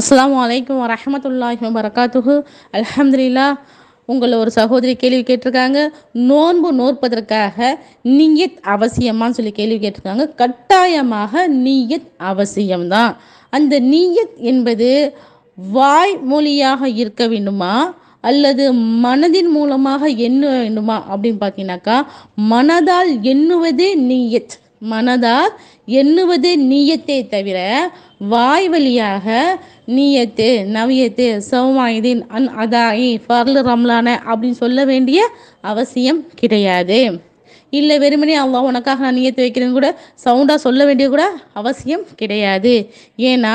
அஸ்லாம் வலைக்கம் வரமத்துல்லா வரகாத்துகு அலமதுல்லா உங்களை ஒரு சகோதரி கேள்வி கேட்டிருக்காங்க நோன்பு நோற்பதற்காக நீயத் அவசியமான்னு சொல்லி கேள்வி கேட்டிருக்காங்க கட்டாயமாக நீயத் அவசியம்தான் அந்த நீயத் என்பது வாய் மொழியாக இருக்க வேண்டுமா அல்லது மனதின் மூலமாக எண்ண வேண்டுமா அப்படின்னு பார்த்தீங்கன்னாக்கா மனதால் எண்ணுவதே நீயத் மனதால் எண்ணுவது நீயத்தே தவிர வாய் வழியாக நீயத்து நவியத்து சௌமாயுதீன் அன் அதாயி ஃபர்லு ரம்லான அப்படின்னு சொல்ல வேண்டிய அவசியம் கிடையாது இல்லை வெறுமனே அல்லா உனக்காக நான் நியத்து வைக்கிறேன்னு கூட சவுண்டாக சொல்ல வேண்டிய கூட அவசியம் கிடையாது ஏன்னா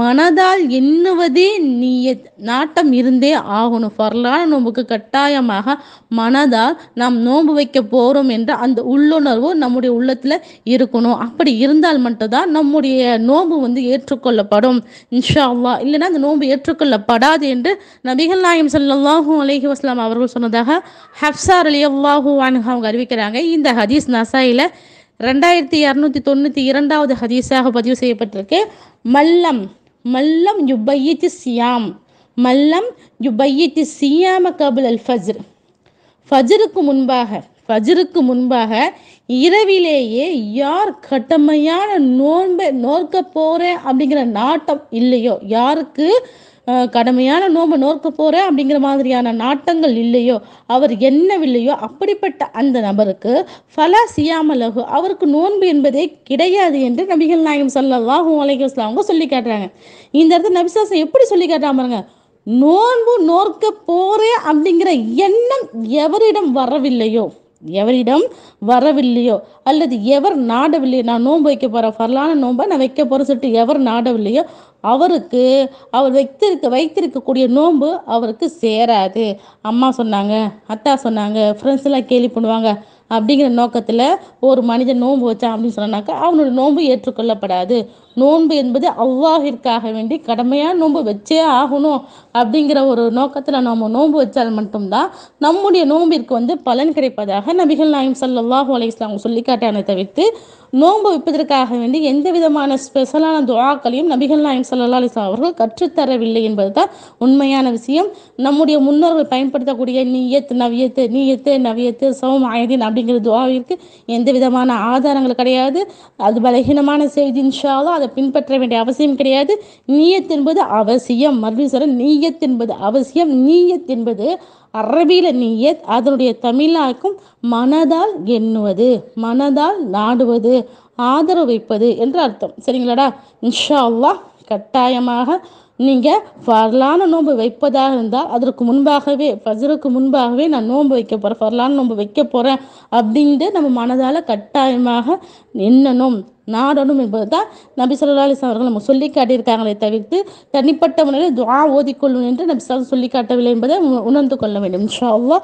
மனதால் எண்ணுவதே நீயத் நாட்டம் இருந்தே ஆகணும் ஃபர்லான நோம்புக்கு கட்டாயமாக மனதால் நாம் நோன்பு வைக்க போகிறோம் என்ற அந்த உள்ளுணர்வு நம்முடைய உள்ளத்தில் இருக்கணும் அப்படி இருந்தால் மட்டும்தான் நம்முடைய நோன்பு வந்து ஏற்றுக்கொள்ளப்படும் இன்ஷா அல்லா இல்லைன்னா அந்த நோன்பு ஏற்றுக்கொள்ளப்படாது என்று நபிகள் நாயம் சல்லாஹூ அலஹி வஸ்லாம் அவர்கள் சொன்னதாக ஹப்சார் அலி அல்லாஹூ அவங்க அறிவிக்கிறாங்க இந்த ஹதீஸ் நசாயில் ரெண்டாயிரத்தி இரநூத்தி தொண்ணூற்றி இரண்டாவது ஹதீஸாக பதிவு செய்யப்பட்டிருக்கு மல்லம் மல்லம் யுபையித்து சியாம் மல்லம் யுபையித்து சியாம கபுல் அல் ஃபஜ்ர் ஃபஜ்ருக்கு முன்பாக ஃபஜ்ருக்கு முன்பாக இரவிலேயே யார் கட்டமையான நோன்பை நோக்க போகிறேன் அப்படிங்கிற நாட்டம் இல்லையோ யாருக்கு கடுமையான நோம்பு நோக்க போகிறேன் அப்படிங்கிற மாதிரியான நாட்டங்கள் இல்லையோ அவர் என்னவில்லையோ அப்படிப்பட்ட அந்த நபருக்கு ஃபலா சியாமலகு அவருக்கு நோன்பு என்பதே கிடையாது என்று நபிகள் நாயகம் சல்லாஹூ அலைஹஸ்லாம் அவங்க சொல்லி காட்டுறாங்க இந்த இடத்துல நபிசாசம் எப்படி சொல்லி காட்டுறாங்க பாருங்க நோன்பு நோர்க்க போகிறேன் அப்படிங்கிற எண்ணம் எவரிடம் வரவில்லையோ எவரிடம் வரவில்லையோ அல்லது எவர் நாடவில்லையோ நான் நோன்பு வைக்க போகிறேன் ஃபர்லான நோன்பை நான் வைக்க போகிறேன்னு சொல்லிட்டு எவர் நாடவில்லையோ அவருக்கு அவர் வைத்திருக்க வைத்திருக்கக்கூடிய நோன்பு அவருக்கு சேராது அம்மா சொன்னாங்க அத்தா சொன்னாங்க ஃப்ரெண்ட்ஸ் எல்லாம் கேள்வி பண்ணுவாங்க அப்படிங்கிற நோக்கத்தில் ஒரு மனிதன் நோன்பு வச்சான் அப்படின்னு சொன்னாக்கா அவனோட நோன்பு ஏற்றுக்கொள்ளப்படாது நோன்பு என்பது அவ்வாஹிற்காக வேண்டி கடமையாக நோன்பு வச்சே ஆகணும் அப்படிங்கிற ஒரு நோக்கத்தில் நம்ம நோன்பு வச்சால் மட்டும்தான் நம்முடைய நோன்பிற்கு வந்து பலன் கிடைப்பதாக நபிகள் நாயம் சல்லாஹூ அலையாம் சொல்லி எடுத்துக்காட்டான தவிர்த்து நோன்பு வைப்பதற்காக வேண்டி எந்த விதமான ஸ்பெஷலான துவாக்களையும் நபிகள் நாயம் சல்லா அலிஸ்லாம் அவர்கள் கற்றுத்தரவில்லை என்பது தான் உண்மையான விஷயம் நம்முடைய முன்னோர்கள் பயன்படுத்தக்கூடிய நீயத்து நவியத்து நீயத்து நவியத்து சௌம் ஆயதீன் அப்படிங்கிற துவாவிற்கு எந்த விதமான ஆதாரங்கள் கிடையாது அது பலகீனமான செய்தி இன்ஷாலும் அதை பின்பற்ற வேண்டிய அவசியம் கிடையாது நீயத் என்பது அவசியம் மர்மீஸ்வரன் நீயத் என்பது அவசியம் நீயத் என்பது அரபியில் நீயத் அதனுடைய தமிழாக்கும் மனதால் எண்ணுவது மனதால் நாடுவது ஆதரவு வைப்பது என்று அர்த்தம் சரிங்களாடா இன்ஷா அல்லா கட்டாயமாக நீங்கள் வரலான நோன்பு வைப்பதாக இருந்தால் அதற்கு முன்பாகவே ஃபஜருக்கு முன்பாகவே நான் நோன்பு வைக்க போகிறேன் ஃபர்லான நோன்பு வைக்க போகிறேன் அப்படின்ட்டு நம்ம மனதால் கட்டாயமாக எண்ணணும் நாடணும் என்பதுதான் நபி சொல்லா அலிஸ்லாம் அவர்கள் நம்ம சொல்லி காட்டியிருக்காங்களே தவிர்த்து தனிப்பட்ட முறையில் துவா ஓதிக்கொள்ளும் என்று நபி சொல்லி சொல்லிக்காட்டவில்லை என்பதை உணர்ந்து கொள்ள வேண்டும் இன்ஷா அல்லா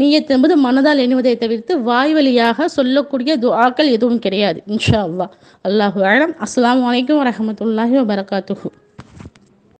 நீயத் என்பது மனதால் எண்ணுவதை தவிர்த்து வாய் வழியாக சொல்லக்கூடிய துவாக்கள் எதுவும் கிடையாது இன்ஷா அல்லாஹ் அல்லாஹு ஆலம் அஸ்லாம் வலைக்கம் வரமத்துல்லாஹி வரகாத்துஹூ